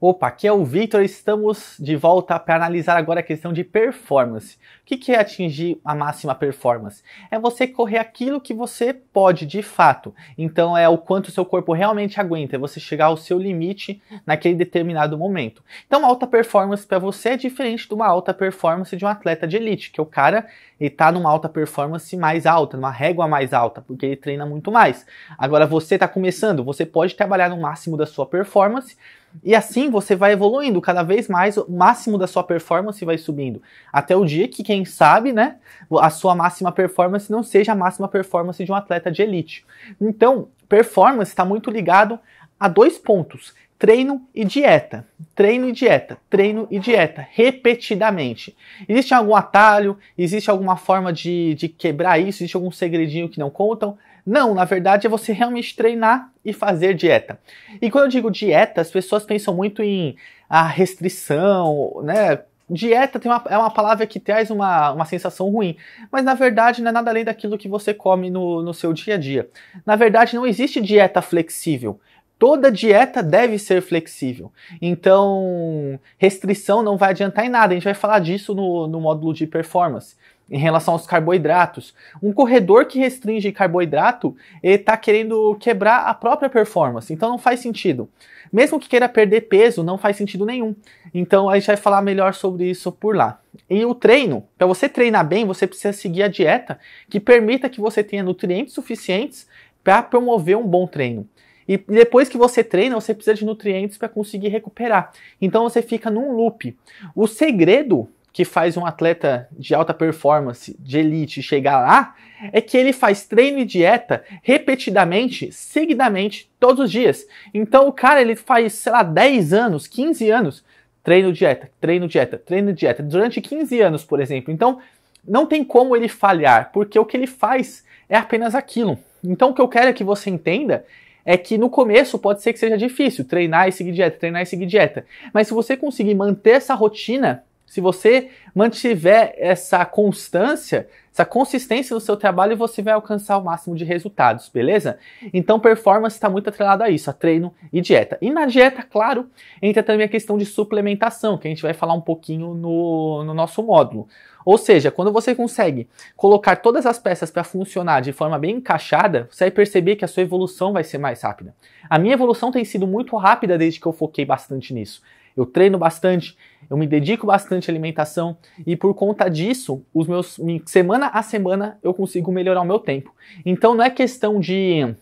Opa, aqui é o Victor, estamos de volta para analisar agora a questão de performance. O que é atingir a máxima performance? É você correr aquilo que você pode de fato. Então é o quanto o seu corpo realmente aguenta, é você chegar ao seu limite naquele determinado momento. Então alta performance para você é diferente de uma alta performance de um atleta de elite, que o cara está numa alta performance mais alta, numa régua mais alta, porque ele treina muito mais. Agora você está começando, você pode trabalhar no máximo da sua performance e assim você vai evoluindo cada vez mais, o máximo da sua performance vai subindo. Até o dia que, quem sabe, né, a sua máxima performance não seja a máxima performance de um atleta de elite. Então, performance está muito ligado a dois pontos: treino e dieta, treino e dieta, treino e dieta, repetidamente. Existe algum atalho? Existe alguma forma de, de quebrar isso? Existe algum segredinho que não contam? Não, na verdade é você realmente treinar e fazer dieta. E quando eu digo dieta, as pessoas pensam muito em a ah, restrição, né? Dieta tem uma, é uma palavra que traz uma, uma sensação ruim, mas na verdade não é nada além daquilo que você come no, no seu dia a dia. Na verdade, não existe dieta flexível. Toda dieta deve ser flexível. Então, restrição não vai adiantar em nada. A gente vai falar disso no, no módulo de performance em relação aos carboidratos. Um corredor que restringe carboidrato está querendo quebrar a própria performance, então não faz sentido. Mesmo que queira perder peso, não faz sentido nenhum. Então a gente vai falar melhor sobre isso por lá. E o treino, para você treinar bem, você precisa seguir a dieta que permita que você tenha nutrientes suficientes para promover um bom treino. E depois que você treina, você precisa de nutrientes para conseguir recuperar. Então você fica num loop. O segredo que faz um atleta de alta performance, de elite, chegar lá, é que ele faz treino e dieta repetidamente, seguidamente, todos os dias. Então o cara ele faz, sei lá, 10 anos, 15 anos, treino, dieta, treino, dieta, treino, dieta, durante 15 anos, por exemplo. Então não tem como ele falhar, porque o que ele faz é apenas aquilo. Então o que eu quero é que você entenda é que no começo pode ser que seja difícil treinar e seguir dieta, treinar e seguir dieta. Mas se você conseguir manter essa rotina, se você mantiver essa constância, essa consistência no seu trabalho, você vai alcançar o máximo de resultados, beleza? Então, performance está muito atrelada a isso, a treino e dieta. E na dieta, claro, entra também a questão de suplementação, que a gente vai falar um pouquinho no, no nosso módulo. Ou seja, quando você consegue colocar todas as peças para funcionar de forma bem encaixada, você vai perceber que a sua evolução vai ser mais rápida. A minha evolução tem sido muito rápida desde que eu foquei bastante nisso eu treino bastante, eu me dedico bastante à alimentação e por conta disso, os meus semana a semana eu consigo melhorar o meu tempo. Então não é questão de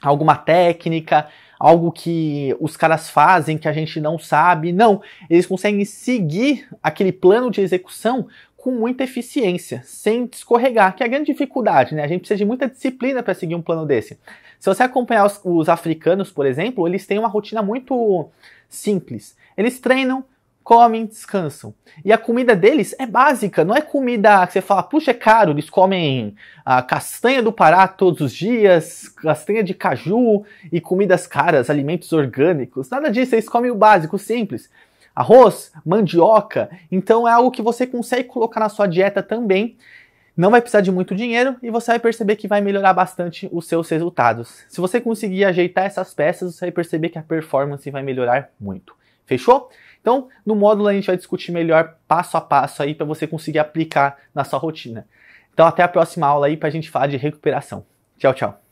alguma técnica, algo que os caras fazem que a gente não sabe. Não, eles conseguem seguir aquele plano de execução com muita eficiência, sem escorregar, que é a grande dificuldade, né? A gente precisa de muita disciplina para seguir um plano desse. Se você acompanhar os, os africanos, por exemplo, eles têm uma rotina muito simples. Eles treinam, comem, descansam. E a comida deles é básica, não é comida que você fala, puxa, é caro, eles comem a ah, castanha do Pará todos os dias, castanha de caju e comidas caras, alimentos orgânicos. Nada disso, eles comem o básico, o simples arroz, mandioca. Então é algo que você consegue colocar na sua dieta também. Não vai precisar de muito dinheiro e você vai perceber que vai melhorar bastante os seus resultados. Se você conseguir ajeitar essas peças, você vai perceber que a performance vai melhorar muito. Fechou? Então, no módulo a gente vai discutir melhor passo a passo aí para você conseguir aplicar na sua rotina. Então, até a próxima aula aí para a gente falar de recuperação. Tchau, tchau.